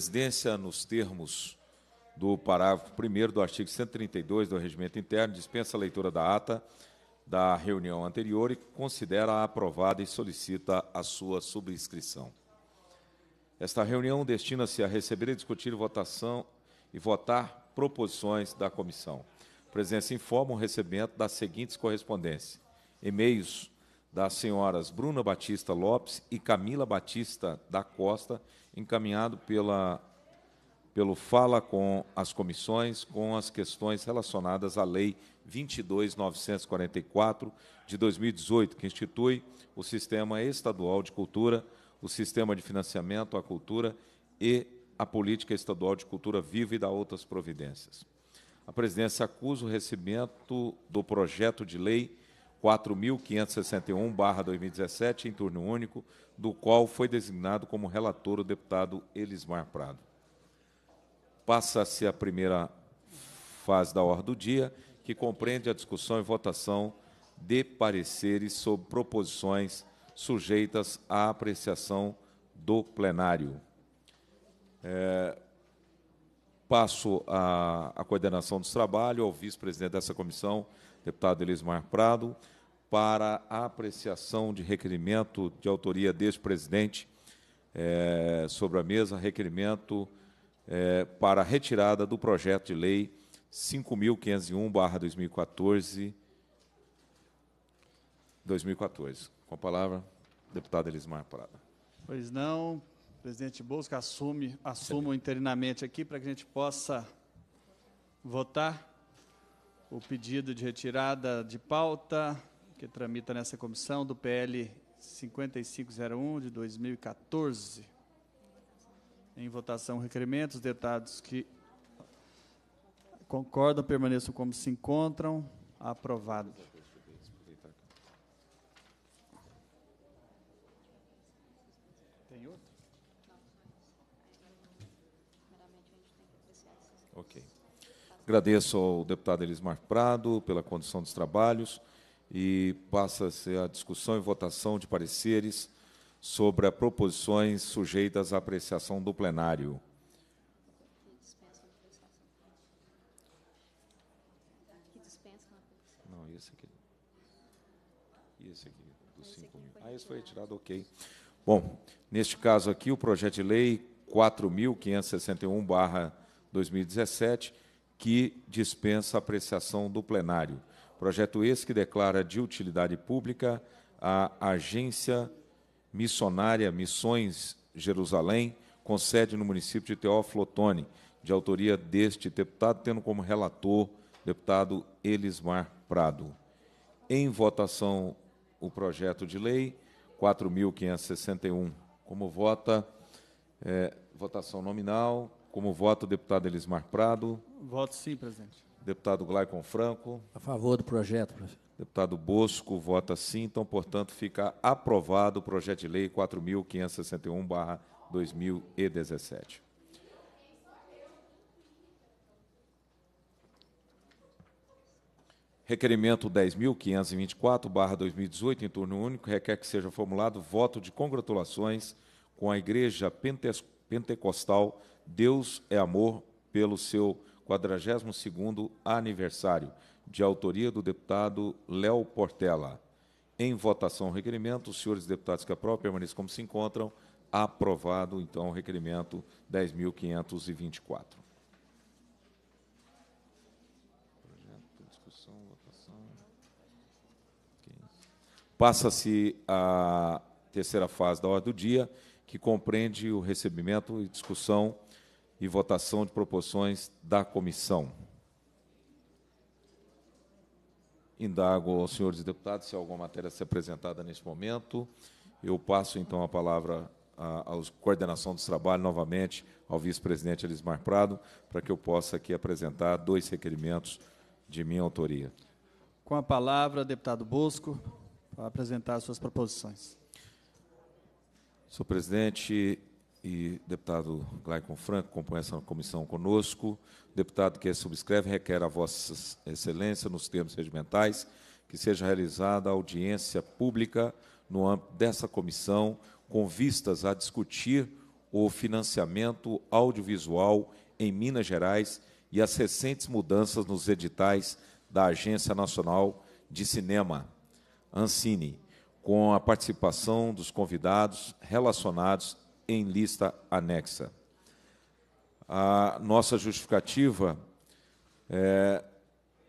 presidência, nos termos do parágrafo 1 do artigo 132 do Regimento Interno, dispensa a leitura da ata da reunião anterior e considera aprovada e solicita a sua subscrição. Esta reunião destina-se a receber e discutir votação e votar proposições da comissão. A presidência informa o recebimento das seguintes correspondências: e-mails das senhoras Bruna Batista Lopes e Camila Batista da Costa, encaminhado pela, pelo Fala com as comissões, com as questões relacionadas à Lei 22.944 de 2018, que institui o Sistema Estadual de Cultura, o Sistema de Financiamento à Cultura e a Política Estadual de Cultura Viva e da outras providências. A presidência acusa o recebimento do projeto de lei 4.561-2017, em turno único, do qual foi designado como relator o deputado Elismar Prado. Passa-se a primeira fase da ordem do dia, que compreende a discussão e votação de pareceres sobre proposições sujeitas à apreciação do plenário. É, Passo a, a coordenação dos trabalhos ao vice-presidente dessa comissão, deputado Elismar Prado, para a apreciação de requerimento de autoria deste presidente é, sobre a mesa, requerimento é, para retirada do projeto de lei 5.501-2014. 2014. Com a palavra, deputado Elismar Prado. Pois não, presidente Bosco assume, assuma interinamente aqui para que a gente possa votar o pedido de retirada de pauta que tramita nessa comissão do PL 5501 de 2014. Em votação, requerimento. Os deputados que concordam permaneçam como se encontram. Aprovado. Tem outro? Ok. Agradeço ao deputado Elismar Prado pela condução dos trabalhos e passa-se a discussão e votação de pareceres sobre as proposições sujeitas à apreciação do plenário. Não, esse aqui. E esse aqui, dos 5 mil. Ah, esse foi retirado, ok. Bom, neste caso aqui, o projeto de lei 4.561, barra 2017, que dispensa apreciação do plenário. Projeto esse que declara de utilidade pública a Agência Missionária Missões Jerusalém, com sede no município de Teófilo Otoni, de autoria deste deputado, tendo como relator deputado Elismar Prado. Em votação, o projeto de lei 4.561. Como vota? É, votação nominal. Como voto, deputado Elismar Prado. Voto sim, presidente. Deputado Glaicon Franco. A favor do projeto, presidente. Deputado Bosco vota sim, então, portanto, fica aprovado o projeto de lei 4.561-2017. Requerimento 10.524-2018, em turno único, requer que seja formulado voto de congratulações com a Igreja Pentecostal Deus é Amor, pelo seu 42º aniversário, de autoria do deputado Léo Portela. Em votação o requerimento, os senhores deputados que aprovam permaneçam como se encontram. Aprovado, então, o requerimento 10.524. Passa-se a terceira fase da ordem do dia, que compreende o recebimento e discussão e votação de proporções da comissão. Indago aos senhores deputados se há alguma matéria a ser apresentada neste momento. Eu passo, então, a palavra à, coordenação dos trabalhos, novamente, ao vice-presidente Elismar Prado, para que eu possa aqui apresentar dois requerimentos de minha autoria. Com a palavra, deputado Bosco, para apresentar suas proposições. Senhor presidente, e deputado Glaicon Franco compõe essa comissão conosco. Deputado que subscreve requer a Vossa Excelência, nos termos regimentais, que seja realizada audiência pública no âmbito dessa comissão, com vistas a discutir o financiamento audiovisual em Minas Gerais e as recentes mudanças nos editais da Agência Nacional de Cinema, Ancine, com a participação dos convidados relacionados em lista anexa. A nossa justificativa é,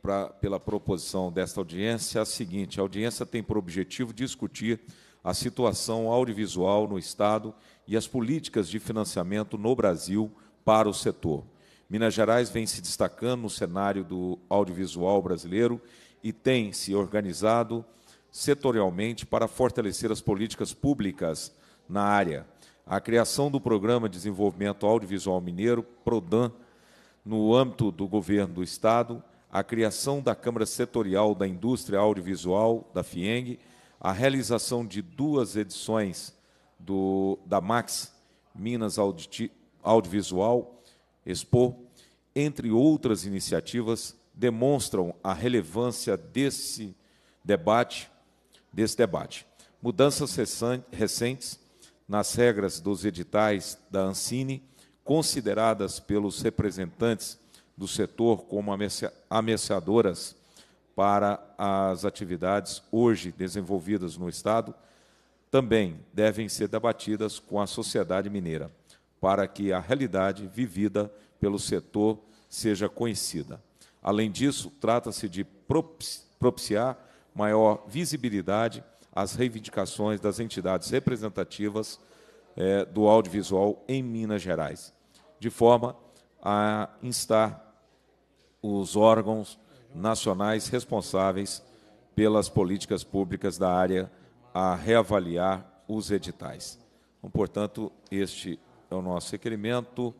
pra, pela proposição desta audiência é a seguinte: a audiência tem por objetivo discutir a situação audiovisual no Estado e as políticas de financiamento no Brasil para o setor. Minas Gerais vem se destacando no cenário do audiovisual brasileiro e tem se organizado setorialmente para fortalecer as políticas públicas na área a criação do Programa de Desenvolvimento Audiovisual Mineiro, PRODAN, no âmbito do governo do Estado, a criação da Câmara Setorial da Indústria Audiovisual, da FIENG, a realização de duas edições do, da Max Minas Auditi, Audiovisual Expo, entre outras iniciativas, demonstram a relevância desse debate, desse debate. Mudanças recentes nas regras dos editais da Ancine, consideradas pelos representantes do setor como ameaçadoras para as atividades hoje desenvolvidas no Estado, também devem ser debatidas com a sociedade mineira, para que a realidade vivida pelo setor seja conhecida. Além disso, trata-se de propiciar maior visibilidade as reivindicações das entidades representativas é, do audiovisual em Minas Gerais, de forma a instar os órgãos nacionais responsáveis pelas políticas públicas da área a reavaliar os editais. Então, portanto, este é o nosso requerimento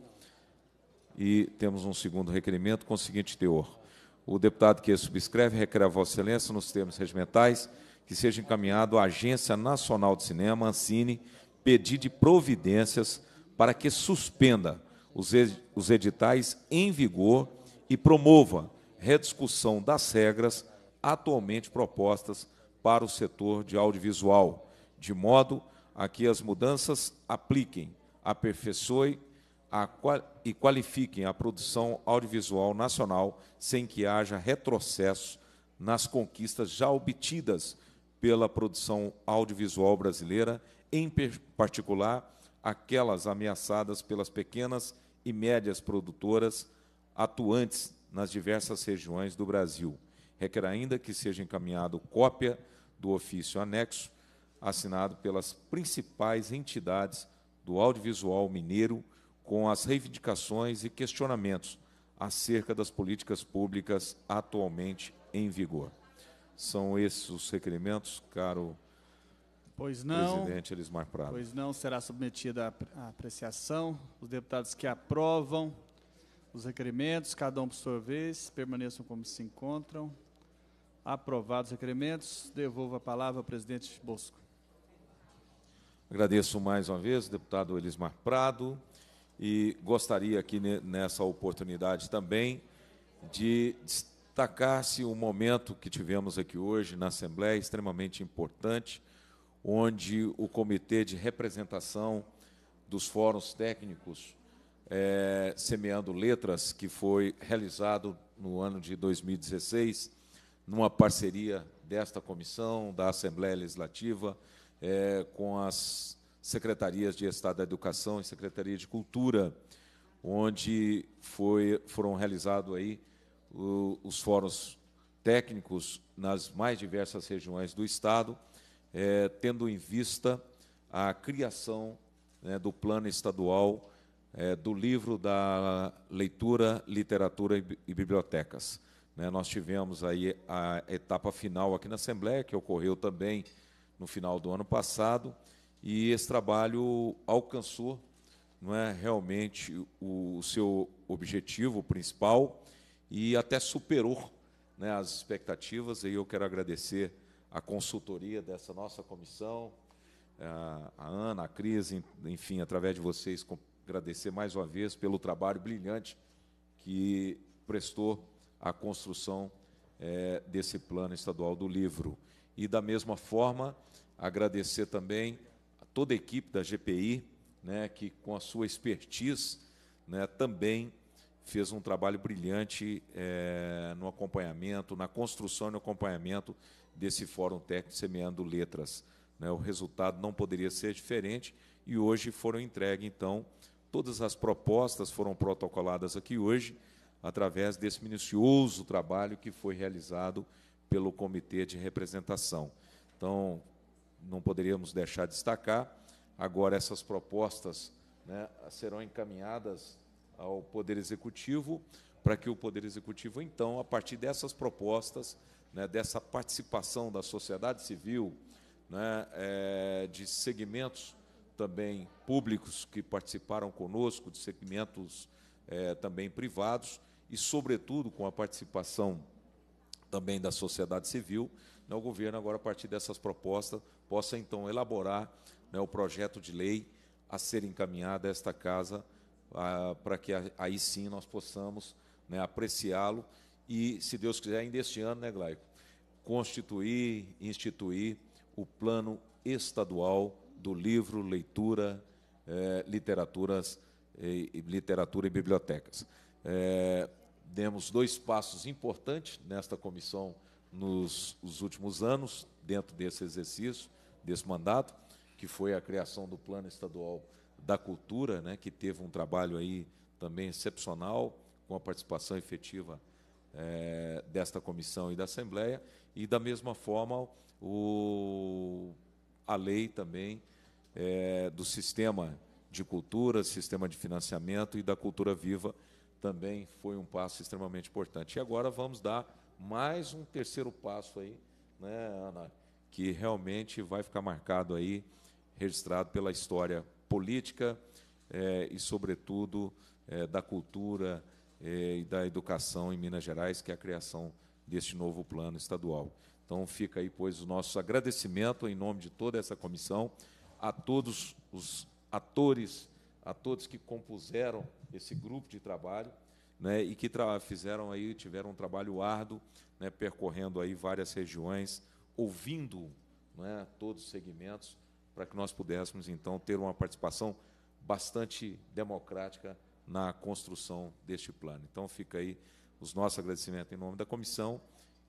e temos um segundo requerimento com o seguinte teor. O deputado que subscreve requer a Vossa Excelência, nos termos regimentais, que seja encaminhado à Agência Nacional de Cinema, Ancine, pedir de providências para que suspenda os editais em vigor e promova rediscussão das regras atualmente propostas para o setor de audiovisual, de modo a que as mudanças apliquem, aperfeiçoem e qualifiquem a produção audiovisual nacional sem que haja retrocesso nas conquistas já obtidas pela produção audiovisual brasileira, em particular aquelas ameaçadas pelas pequenas e médias produtoras atuantes nas diversas regiões do Brasil. Requer ainda que seja encaminhado cópia do ofício anexo assinado pelas principais entidades do audiovisual mineiro com as reivindicações e questionamentos acerca das políticas públicas atualmente em vigor. São esses os requerimentos, caro pois não, presidente Elismar Prado. Pois não, será submetida à apreciação. Os deputados que aprovam os requerimentos, cada um por sua vez, permaneçam como se encontram. Aprovados os requerimentos, devolvo a palavra ao presidente Bosco. Agradeço mais uma vez, deputado Elismar Prado, e gostaria aqui nessa oportunidade também de destacar-se o momento que tivemos aqui hoje na Assembleia, extremamente importante, onde o Comitê de Representação dos Fóruns Técnicos é, Semeando Letras, que foi realizado no ano de 2016, numa parceria desta comissão, da Assembleia Legislativa, é, com as secretarias de Estado da Educação e Secretaria de Cultura, onde foi, foram realizados aí os fóruns técnicos nas mais diversas regiões do Estado, é, tendo em vista a criação né, do plano estadual é, do livro da leitura, literatura e, e bibliotecas. Né, nós tivemos aí a etapa final aqui na Assembleia, que ocorreu também no final do ano passado, e esse trabalho alcançou não é realmente o, o seu objetivo principal, e até superou né, as expectativas. E eu quero agradecer a consultoria dessa nossa comissão, eh, a Ana, a Cris, enfim, através de vocês, agradecer mais uma vez pelo trabalho brilhante que prestou à construção é, desse plano estadual do livro. E, da mesma forma, agradecer também a toda a equipe da GPI, né, que, com a sua expertise, né, também fez um trabalho brilhante é, no acompanhamento, na construção e no acompanhamento desse Fórum Técnico Semeando Letras. Né? O resultado não poderia ser diferente e hoje foram entregues, então, todas as propostas foram protocoladas aqui hoje, através desse minucioso trabalho que foi realizado pelo Comitê de Representação. Então, não poderíamos deixar de destacar. Agora, essas propostas né, serão encaminhadas ao Poder Executivo, para que o Poder Executivo, então, a partir dessas propostas, né, dessa participação da sociedade civil, né, é, de segmentos também públicos que participaram conosco, de segmentos é, também privados, e, sobretudo, com a participação também da sociedade civil, né, o governo, agora, a partir dessas propostas, possa, então, elaborar né, o projeto de lei a ser encaminhado a esta Casa para que aí sim nós possamos né, apreciá-lo e, se Deus quiser, ainda este ano, né, Glaico, constituir, instituir o plano estadual do livro, leitura, é, literaturas, é, literatura e bibliotecas. Eh, demos dois passos importantes nesta comissão nos, nos últimos anos, dentro desse exercício, desse mandato, que foi a criação do plano estadual da Cultura, né, que teve um trabalho aí também excepcional, com a participação efetiva é, desta comissão e da Assembleia, e da mesma forma o, a lei também é, do sistema de cultura, sistema de financiamento e da cultura viva também foi um passo extremamente importante. E agora vamos dar mais um terceiro passo aí, né, Ana, que realmente vai ficar marcado aí, registrado pela história política é, e, sobretudo, é, da cultura é, e da educação em Minas Gerais, que é a criação deste novo plano estadual. Então, fica aí, pois, o nosso agradecimento em nome de toda essa comissão, a todos os atores, a todos que compuseram esse grupo de trabalho. Né, e que fizeram aí, tiveram um trabalho árduo, né, percorrendo aí várias regiões, ouvindo né, todos os segmentos para que nós pudéssemos, então, ter uma participação bastante democrática na construção deste plano. Então, fica aí os nossos agradecimentos em nome da comissão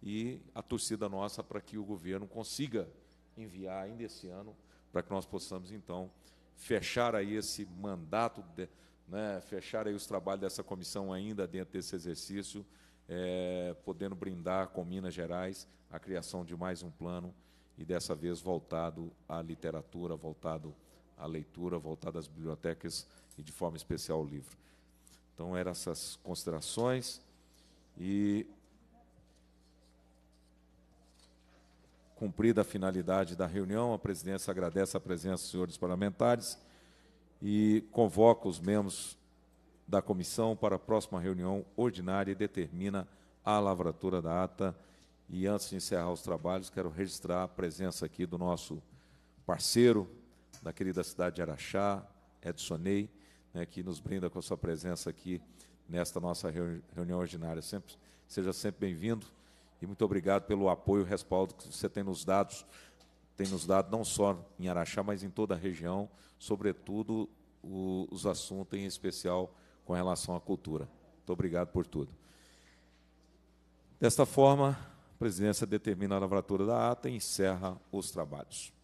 e a torcida nossa para que o governo consiga enviar ainda esse ano, para que nós possamos, então, fechar aí esse mandato, de, né, fechar aí os trabalhos dessa comissão ainda dentro desse exercício, é, podendo brindar com Minas Gerais a criação de mais um plano e dessa vez voltado à literatura, voltado à leitura, voltado às bibliotecas e de forma especial ao livro. Então eram essas considerações e cumprida a finalidade da reunião, a presidência agradece a presença dos senhores parlamentares e convoca os membros da comissão para a próxima reunião ordinária e determina a lavratura da ata e antes de encerrar os trabalhos, quero registrar a presença aqui do nosso parceiro da querida cidade de Araxá, Edsonei, né, que nos brinda com a sua presença aqui nesta nossa reunião ordinária. Sempre, seja sempre bem-vindo e muito obrigado pelo apoio e respaldo que você tem nos dado, tem nos dado não só em Araxá, mas em toda a região, sobretudo o, os assuntos, em especial com relação à cultura. Muito obrigado por tudo. Desta forma, presidência determina a lavratura da ata e encerra os trabalhos.